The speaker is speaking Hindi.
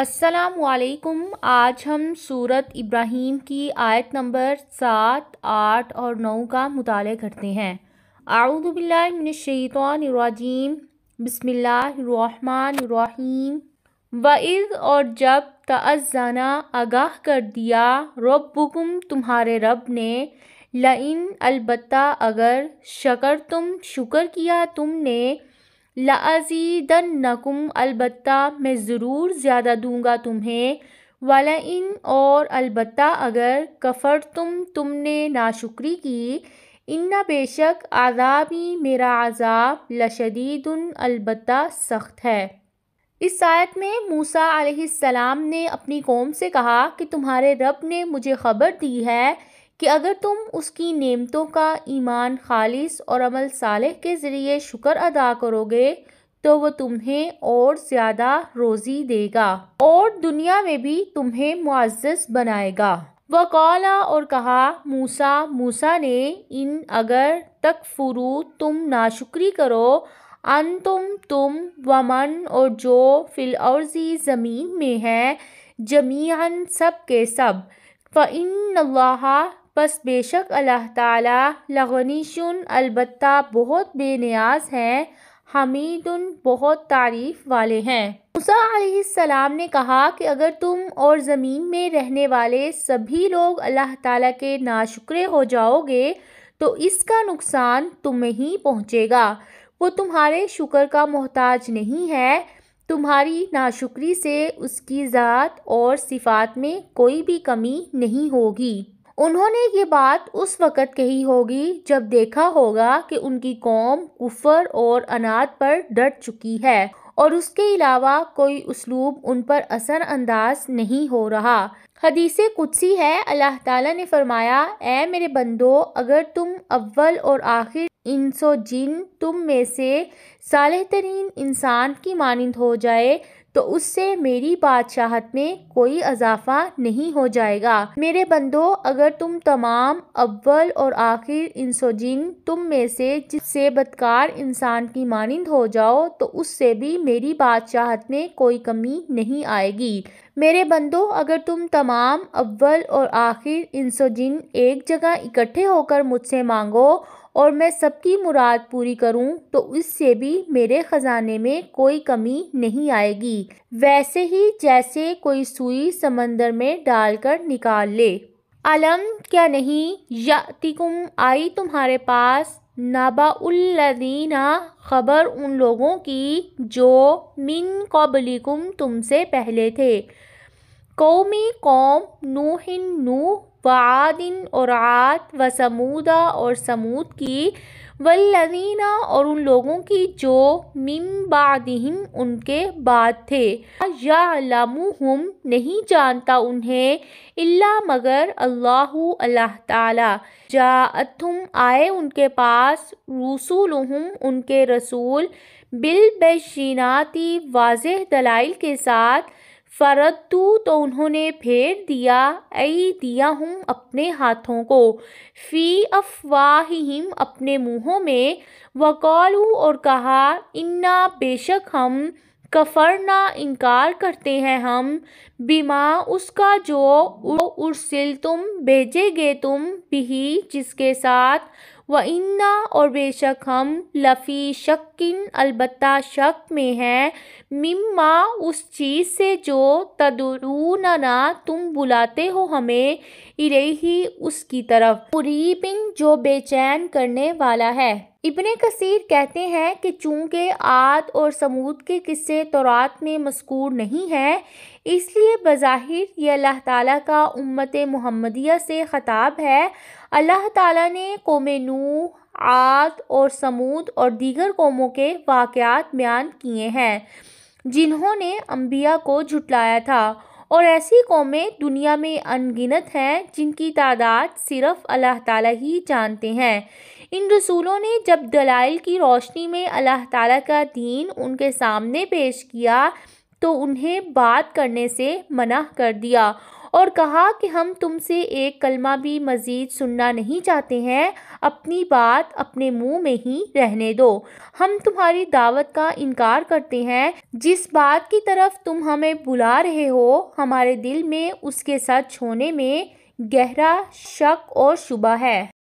असलकुम आज हम सूरत इब्राहीम की आयत नंबर सात आठ और नौ का मुताल करते हैं आउदबिल्लाशैतरजीम बसमीम वज़ और जब तज़ाना आगाह कर दिया रबुकुम तुम्हारे रब ने लइन अलबत्ता अगर शकर तुम शुक्र किया तुमने लाजीदन नकुम अलबत् मैं ज़रूर ज़्यादा दूंगा तुम्हें वाला इन और अलबत् अगर कफर तुम तुमने नाशुक्री की इन्ना बेशक आज़ाबी मेरा आज़ाब लशदीद अलबत् सख्त है इस आयत में मूसा सलाम ने अपनी कौम से कहा कि तुम्हारे रब ने मुझे ख़बर दी है कि अगर तुम उसकी नेमतों का ईमान खालिस और अमल सालेह के ज़रिए शुक्र अदा करोगे तो वह तुम्हें और ज़्यादा रोज़ी देगा और दुनिया में भी तुम्हें मुआज़ बनाएगा वकौला और कहा मूसा मूसा ने इन अगर तक फुरू तुम नाशुक्री करो अन तुम तुम वमन और जो फिल औरजी ज़मीन में है जमीन सब के सब फ़ इन बस बेशक अल्लाह ताला लगनीशुन अलबत्ता बहुत बेनियाज हैं हमीदुन बहुत तारीफ़ वाले हैं मूसा सलाम ने कहा कि अगर तुम और ज़मीन में रहने वाले सभी लोग अल्लाह ताला के नाशुक्रे हो जाओगे तो इसका नुकसान तुम्हें ही पहुँचेगा वो तुम्हारे शुक्र का मोहताज नहीं है तुम्हारी नाशुक्री से उसकी ज़ात और सिफात में कोई भी कमी नहीं होगी उन्होंने ये बात उस वक़्त कही होगी जब देखा होगा कि उनकी कौम कुफर और अनाथ पर डट चुकी है और उसके अलावा कोई उसलूब उन पर असर अंदाज नहीं हो रहा हदीस कुत्सी है अल्लाह ताला ने फरमाया ए मेरे बंदो अगर तुम अव्वल और आखिर इंसो जिन तुम में से सालह तरीन इंसान की मानंद हो जाए तो उससे मेरी बादशाहत में कोई अजाफा नहीं हो जाएगा मेरे बंदो अगर तुम तमाम अव्वल और आखिर इंसोजिन तुम में से जिससे बदकार इंसान की मानंद हो जाओ तो उससे भी मेरी बादशाहत में कोई कमी नहीं आएगी मेरे बंदो अगर तुम तमाम अव्वल और आखिर इंसोजिन एक जगह इकट्ठे होकर मुझसे मांगो और मैं सबकी मुराद पूरी करूं तो उससे भी मेरे ख़जाने में कोई कमी नहीं आएगी वैसे ही जैसे कोई सुई समंदर में डालकर निकाल ले अलम क्या नहीं यातिकुम आई तुम्हारे पास नाबाउल्लदीना खबर उन लोगों की जो मिन कबलिकुम तुमसे पहले थे कौमी कौम नूहिन नूह वादिन और आत व समूदा और समूद की वल्लीना और उन लोगों की जो मिमबादिम उनके बाद थे या लामुहम नहीं जानता उन्हें इल्ला मगर अल्लाह अल्लाह ताला तुम आए उनके पास रसूल उनके रसूल बिल बेशीनाती वाज दलाइल के साथ तू तो उन्होंने फेर दिया ऐ दिया हूँ अपने हाथों को फ़ी अफवाहिम अपने मुँहों में वकौलू और कहा इन्ना बेशक हम कफरना इनकार करते हैं हम बीमा उसका जो उर्सिल तुम भेजे गए तुम भी जिसके साथ व इन्ना और बेशक हम लफ़ी शक्किन अलबत् शक में हैं मिम्मा उस चीज़ से जो तदरूना तुम बुलाते हो हमें इरेही उसकी तरफ पुरीबिन जो बेचैन करने वाला है इब्ने कसीर कहते हैं कि चूँकि आद और समूद के किस्से तौरात में मस्कूर नहीं हैं इसलिए बज़ाहिर ये अल्लाह ताला का उम्मत मुहम्मदिया से ख़ताब है अल्लाह ताला ने कौम नूह आद और समूद और दीगर कौमों के वाक़ात बयान किए हैं जिन्होंने अम्बिया को झुटलाया था और ऐसी कौमें दुनिया में अनगिनत हैं जिनकी तादाद सिर्फ़ अल्लाह ताला ही जानते हैं इन रसूलों ने जब दलाइल की रोशनी में अल्लाह ताला का दीन उनके सामने पेश किया तो उन्हें बात करने से मना कर दिया और कहा कि हम तुमसे एक कलमा भी मज़ीद सुनना नहीं चाहते हैं अपनी बात अपने मुंह में ही रहने दो हम तुम्हारी दावत का इनकार करते हैं जिस बात की तरफ तुम हमें बुला रहे हो हमारे दिल में उसके साथ छोने में गहरा शक और शुबा है